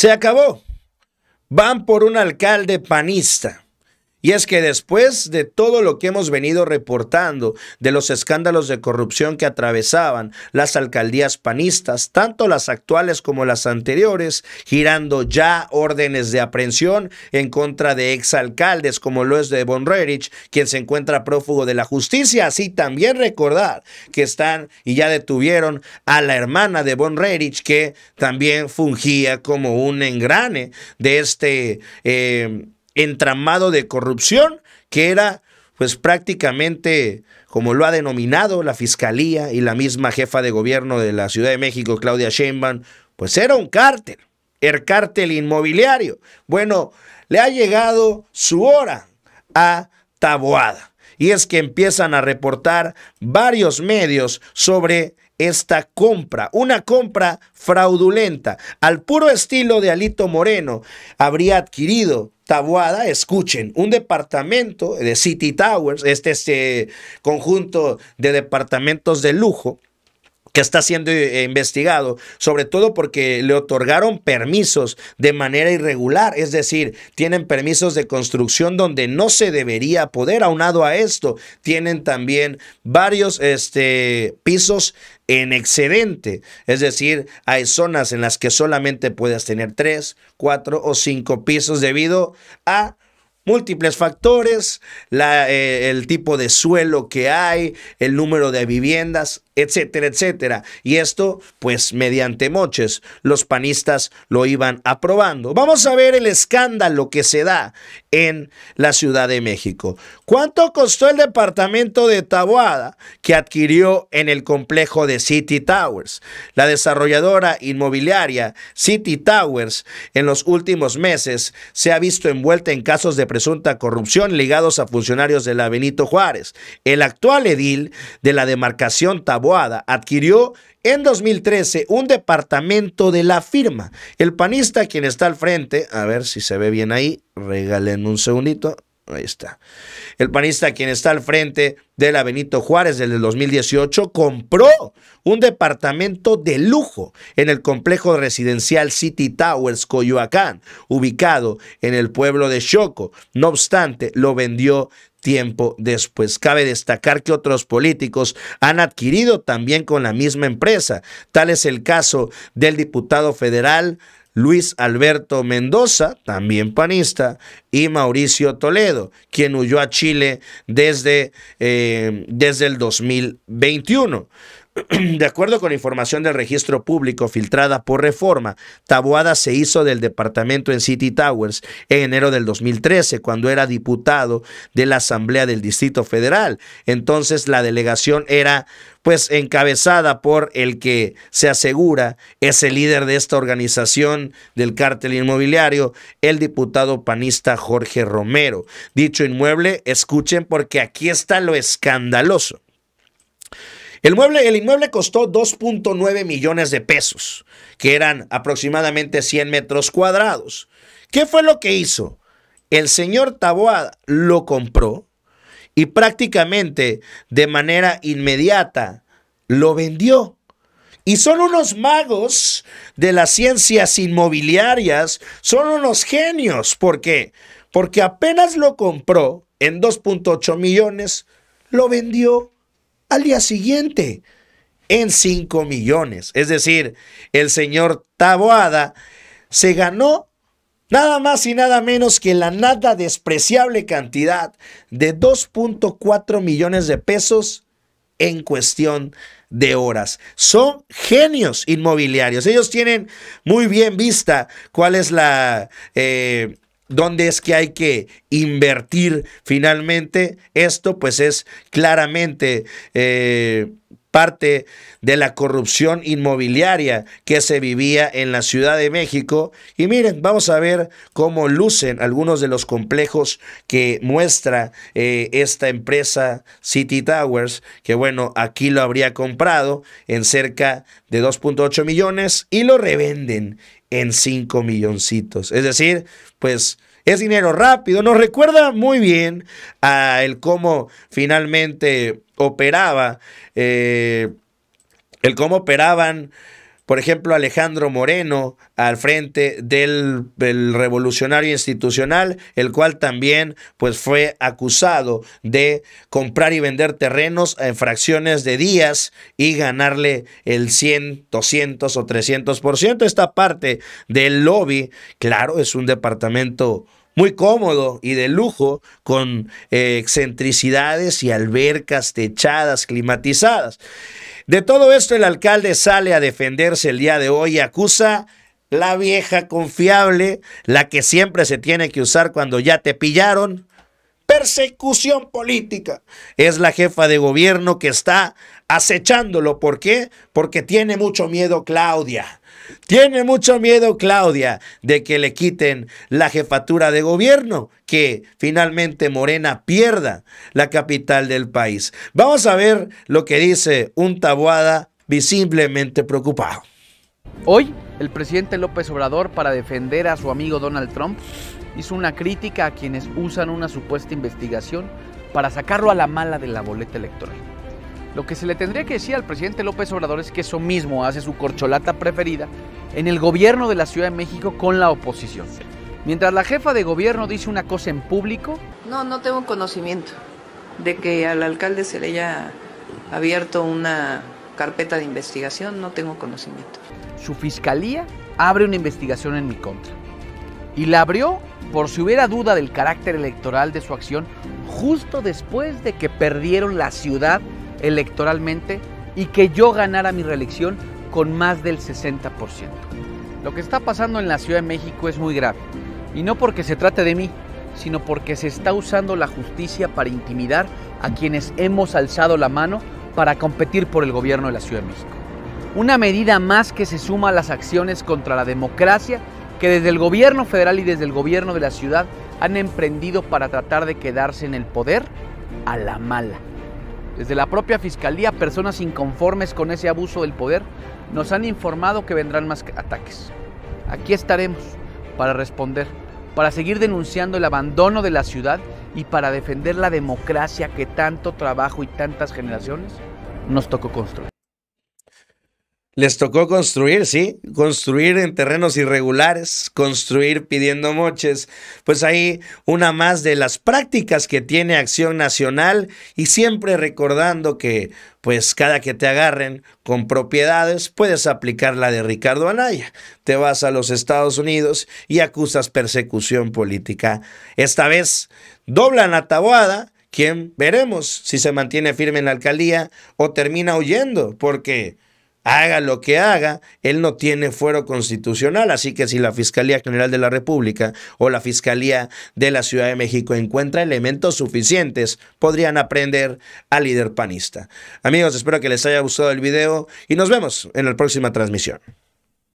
Se acabó. Van por un alcalde panista. Y es que después de todo lo que hemos venido reportando de los escándalos de corrupción que atravesaban las alcaldías panistas, tanto las actuales como las anteriores, girando ya órdenes de aprehensión en contra de exalcaldes como lo es de Bonrerich, quien se encuentra prófugo de la justicia, así también recordar que están y ya detuvieron a la hermana de Von Rerich, que también fungía como un engrane de este... Eh, entramado de corrupción que era pues prácticamente como lo ha denominado la fiscalía y la misma jefa de gobierno de la Ciudad de México, Claudia Sheinbaum, pues era un cártel, el cártel inmobiliario. Bueno, le ha llegado su hora a Taboada. Y es que empiezan a reportar varios medios sobre esta compra, una compra fraudulenta, al puro estilo de Alito Moreno, habría adquirido Tabuada, escuchen, un departamento de City Towers, este, este conjunto de departamentos de lujo, que está siendo eh, investigado, sobre todo porque le otorgaron permisos de manera irregular, es decir, tienen permisos de construcción donde no se debería poder, aunado a esto, tienen también varios este, pisos en excedente, es decir, hay zonas en las que solamente puedes tener tres, cuatro o cinco pisos debido a Múltiples factores, eh, el tipo de suelo que hay, el número de viviendas, etcétera, etcétera. Y esto, pues mediante moches, los panistas lo iban aprobando. Vamos a ver el escándalo que se da en la Ciudad de México. ¿Cuánto costó el departamento de Taboada que adquirió en el complejo de City Towers? La desarrolladora inmobiliaria City Towers en los últimos meses se ha visto envuelta en casos de presunta corrupción ligados a funcionarios de la Benito Juárez. El actual edil de la demarcación Taboada adquirió en 2013 un departamento de la firma. El panista quien está al frente, a ver si se ve bien ahí, regalen un segundito, Ahí está. El panista, quien está al frente de la Benito Juárez desde el 2018, compró un departamento de lujo en el complejo residencial City Towers, Coyoacán, ubicado en el pueblo de Choco. No obstante, lo vendió tiempo después. Cabe destacar que otros políticos han adquirido también con la misma empresa. Tal es el caso del diputado federal Luis Alberto Mendoza, también panista, y Mauricio Toledo, quien huyó a Chile desde, eh, desde el 2021. De acuerdo con información del registro público filtrada por reforma, Taboada se hizo del departamento en City Towers en enero del 2013, cuando era diputado de la Asamblea del Distrito Federal. Entonces la delegación era pues encabezada por el que se asegura es el líder de esta organización del cártel inmobiliario, el diputado panista Jorge Romero. Dicho inmueble, escuchen porque aquí está lo escandaloso. El, inmueble costó 2.9 millones de pesos, que eran aproximadamente 100 metros cuadrados. ¿Qué fue lo que hizo? El señor Taboada lo compró y prácticamente de manera inmediata lo vendió. Y son unos magos de las ciencias inmobiliarias, son unos genios. ¿Por qué? Porque apenas lo compró en 2.8 millones, lo vendió al día siguiente en 5 millones. Es decir, el señor Taboada se ganó Nada más y nada menos que la nada despreciable cantidad de 2.4 millones de pesos en cuestión de horas. Son genios inmobiliarios. Ellos tienen muy bien vista cuál es la, eh, dónde es que hay que invertir finalmente. Esto pues es claramente eh, parte de la corrupción inmobiliaria que se vivía en la Ciudad de México. Y miren, vamos a ver cómo lucen algunos de los complejos que muestra eh, esta empresa City Towers, que bueno, aquí lo habría comprado en cerca de 2.8 millones y lo revenden en 5 milloncitos. Es decir, pues es dinero rápido. Nos recuerda muy bien a el cómo finalmente operaba, eh, el cómo operaban por ejemplo, Alejandro Moreno al frente del, revolucionario institucional, el cual también pues, fue acusado de comprar y vender terrenos en fracciones de días y ganarle el 100, 200 o 300%. Esta parte del lobby, claro, es un departamento muy cómodo y de lujo, con eh, excentricidades y albercas techadas, climatizadas. De todo esto, el alcalde sale a defenderse el día de hoy y acusa la vieja confiable, la que siempre se tiene que usar cuando ya te pillaron. Persecución política. Es la jefa de gobierno que está acechándolo. ¿Por qué? Porque tiene mucho miedo Claudia. Tiene mucho miedo Claudia de que le quiten la jefatura de gobierno, que finalmente Morena pierda la capital del país. Vamos a ver lo que dice un tabuada visiblemente preocupado. Hoy, el presidente López Obrador, para defender a su amigo Donald Trump, hizo una crítica a quienes usan una supuesta investigación para sacarlo a la mala de la boleta electoral. Lo que se le tendría que decir al presidente López Obrador es que eso mismo hace su corcholata preferida en el gobierno de la Ciudad de México con la oposición. Mientras la jefa de gobierno dice una cosa en público... No, no tengo conocimiento de que al alcalde se le haya abierto una carpeta de investigación, no tengo conocimiento. Su fiscalía abre una investigación en mi contra. Y la abrió por si hubiera duda del carácter electoral de su acción justo después de que perdieron la ciudad electoralmente y que yo ganara mi reelección con más del 60%. Lo que está pasando en la Ciudad de México es muy grave, y no porque se trate de mí, sino porque se está usando la justicia para intimidar a quienes hemos alzado la mano para competir por el gobierno de la Ciudad de México. Una medida más que se suma a las acciones contra la democracia que desde el gobierno federal y desde el gobierno de la ciudad han emprendido para tratar de quedarse en el poder a la mala. Desde la propia Fiscalía, personas inconformes con ese abuso del poder nos han informado que vendrán más ataques. Aquí estaremos para responder, para seguir denunciando el abandono de la ciudad y para defender la democracia que tanto trabajo y tantas generaciones nos tocó construir. Les tocó construir, sí, construir en terrenos irregulares, construir pidiendo moches. Pues ahí una más de las prácticas que tiene Acción Nacional y siempre recordando que pues cada que te agarren con propiedades puedes aplicar la de Ricardo Anaya. Te vas a los Estados Unidos y acusas persecución política. Esta vez doblan a Taboada, quien veremos si se mantiene firme en la alcaldía o termina huyendo, porque haga lo que haga, él no tiene fuero constitucional, así que si la Fiscalía General de la República o la Fiscalía de la Ciudad de México encuentra elementos suficientes, podrían aprender al líder panista. Amigos, espero que les haya gustado el video y nos vemos en la próxima transmisión.